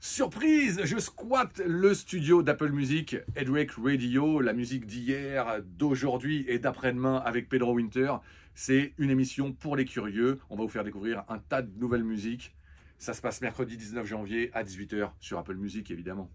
Surprise, je squatte le studio d'Apple Music, Edric Radio, la musique d'hier, d'aujourd'hui et d'après-demain avec Pedro Winter. C'est une émission pour les curieux. On va vous faire découvrir un tas de nouvelles musiques. Ça se passe mercredi 19 janvier à 18h sur Apple Music évidemment.